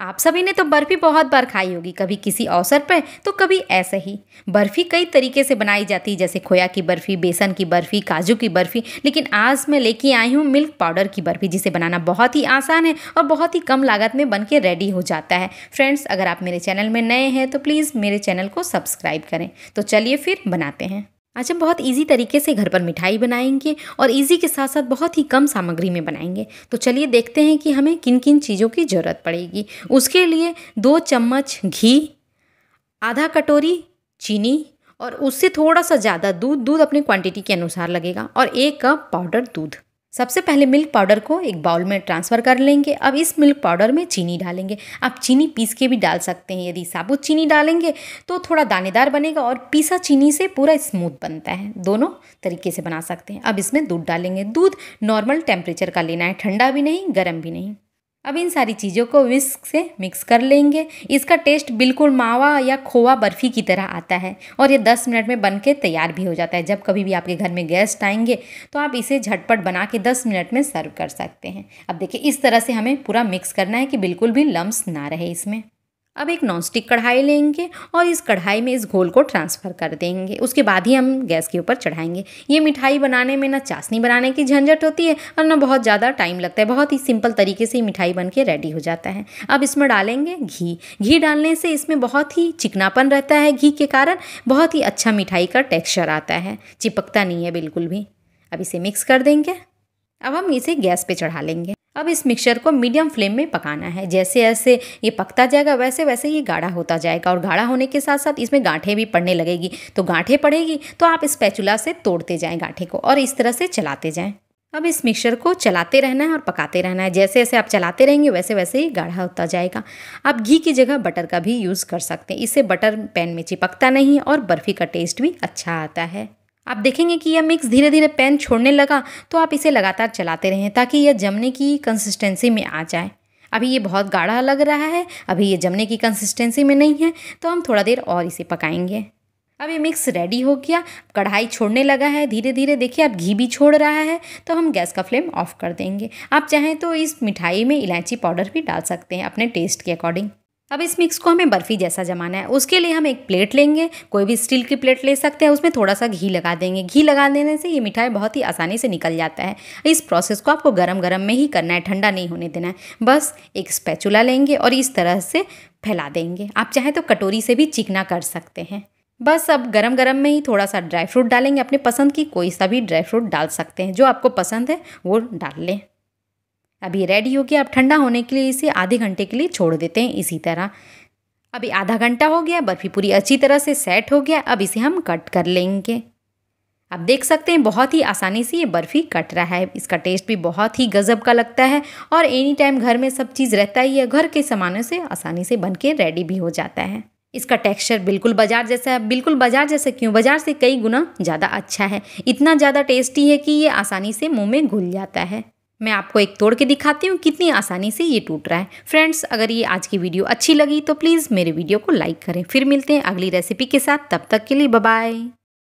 आप सभी ने तो बर्फ़ी बहुत बार खाई होगी कभी किसी अवसर पर तो कभी ऐसे ही बर्फ़ी कई तरीके से बनाई जाती है जैसे खोया की बर्फ़ी बेसन की बर्फ़ी काजू की बर्फ़ी लेकिन आज मैं लेके आई हूँ मिल्क पाउडर की बर्फ़ी जिसे बनाना बहुत ही आसान है और बहुत ही कम लागत में बन के रेडी हो जाता है फ्रेंड्स अगर आप मेरे चैनल में नए हैं तो प्लीज़ मेरे चैनल को सब्सक्राइब करें तो चलिए फिर बनाते हैं आज हम बहुत इजी तरीके से घर पर मिठाई बनाएंगे और इजी के साथ साथ बहुत ही कम सामग्री में बनाएंगे तो चलिए देखते हैं कि हमें किन किन चीज़ों की ज़रूरत पड़ेगी उसके लिए दो चम्मच घी आधा कटोरी चीनी और उससे थोड़ा सा ज़्यादा दूध दूध अपने क्वांटिटी के अनुसार लगेगा और एक कप पाउडर दूध सबसे पहले मिल्क पाउडर को एक बाउल में ट्रांसफ़र कर लेंगे अब इस मिल्क पाउडर में चीनी डालेंगे आप चीनी पीस के भी डाल सकते हैं यदि साबुत चीनी डालेंगे तो थोड़ा दानेदार बनेगा और पीसा चीनी से पूरा स्मूथ बनता है दोनों तरीके से बना सकते हैं अब इसमें दूध डालेंगे दूध नॉर्मल टेम्परेचर का लेना है ठंडा भी नहीं गर्म भी नहीं अब इन सारी चीज़ों को विस्क से मिक्स कर लेंगे इसका टेस्ट बिल्कुल मावा या खोवा बर्फ़ी की तरह आता है और ये 10 मिनट में बन के तैयार भी हो जाता है जब कभी भी आपके घर में गेस्ट आएंगे तो आप इसे झटपट बना के 10 मिनट में सर्व कर सकते हैं अब देखिए इस तरह से हमें पूरा मिक्स करना है कि बिल्कुल भी लम्ब ना रहे इसमें अब एक नॉनस्टिक कढ़ाई लेंगे और इस कढ़ाई में इस घोल को ट्रांसफ़र कर देंगे उसके बाद ही हम गैस के ऊपर चढ़ाएंगे ये मिठाई बनाने में ना चाशनी बनाने की झंझट होती है और ना बहुत ज़्यादा टाइम लगता है बहुत ही सिंपल तरीके से मिठाई बन के रेडी हो जाता है अब इसमें डालेंगे घी घी डालने से इसमें बहुत ही चिकनापन रहता है घी के कारण बहुत ही अच्छा मिठाई का टेक्स्चर आता है चिपकता नहीं है बिल्कुल भी अब इसे मिक्स कर देंगे अब हम इसे गैस पे चढ़ा लेंगे अब इस मिक्सचर को मीडियम फ्लेम में पकाना है जैसे जैसे ये पकता जाएगा वैसे वैसे ये गाढ़ा होता जाएगा और गाढ़ा होने के साथ साथ इसमें गांठें भी पड़ने लगेगी तो गांठें पड़ेगी तो आप इस पैचुला से तोड़ते जाएं गांठे को और इस तरह से चलाते जाएं अब इस मिक्सर को चलाते रहना है और पकाते रहना है जैसे जैसे आप चलाते रहेंगे वैसे वैसे ही गाढ़ा होता जाएगा आप घी की जगह बटर का भी यूज़ कर सकते हैं इससे बटर पैन में चिपकता नहीं और बर्फ़ी का टेस्ट भी अच्छा आता है आप देखेंगे कि यह मिक्स धीरे धीरे पैन छोड़ने लगा तो आप इसे लगातार चलाते रहें ताकि यह जमने की कंसिस्टेंसी में आ जाए अभी ये बहुत गाढ़ा लग रहा है अभी ये जमने की कंसिस्टेंसी में नहीं है तो हम थोड़ा देर और इसे पकाएंगे अब ये मिक्स रेडी हो गया कढ़ाई छोड़ने लगा है धीरे धीरे देखिए अब घी भी छोड़ रहा है तो हम गैस का फ्लेम ऑफ कर देंगे आप चाहें तो इस मिठाई में इलायची पाउडर भी डाल सकते हैं अपने टेस्ट के अकॉर्डिंग अब इस मिक्स को हमें बर्फ़ी जैसा जमाना है उसके लिए हम एक प्लेट लेंगे कोई भी स्टील की प्लेट ले सकते हैं उसमें थोड़ा सा घी लगा देंगे घी लगा देने से ये मिठाई बहुत ही आसानी से निकल जाता है इस प्रोसेस को आपको गरम गरम में ही करना है ठंडा नहीं होने देना है बस एक स्पैचुला लेंगे और इस तरह से फैला देंगे आप चाहें तो कटोरी से भी चिकना कर सकते हैं बस अब गरम गरम में ही थोड़ा सा ड्राई फ्रूट डालेंगे अपने पसंद की कोई सा भी ड्राई फ्रूट डाल सकते हैं जो आपको पसंद है वो डाल लें अब ये रेडी हो गया अब ठंडा होने के लिए इसे आधे घंटे के लिए छोड़ देते हैं इसी तरह अभी आधा घंटा हो गया बर्फ़ी पूरी अच्छी तरह से सेट हो गया अब इसे हम कट कर लेंगे अब देख सकते हैं बहुत ही आसानी से ये बर्फ़ी कट रहा है इसका टेस्ट भी बहुत ही गज़ब का लगता है और एनी टाइम घर में सब चीज़ रहता ही है घर के सामानों से आसानी से बन के रेडी भी हो जाता है इसका टेक्सचर बिल्कुल बाजार जैसा है बिल्कुल बाजार जैसा क्यों बाजार से कई गुना ज़्यादा अच्छा है इतना ज़्यादा टेस्टी है कि ये आसानी से मुँह में घुल जाता है मैं आपको एक तोड़ के दिखाती हूँ कितनी आसानी से ये टूट रहा है फ्रेंड्स अगर ये आज की वीडियो अच्छी लगी तो प्लीज़ मेरे वीडियो को लाइक करें फिर मिलते हैं अगली रेसिपी के साथ तब तक के लिए बाय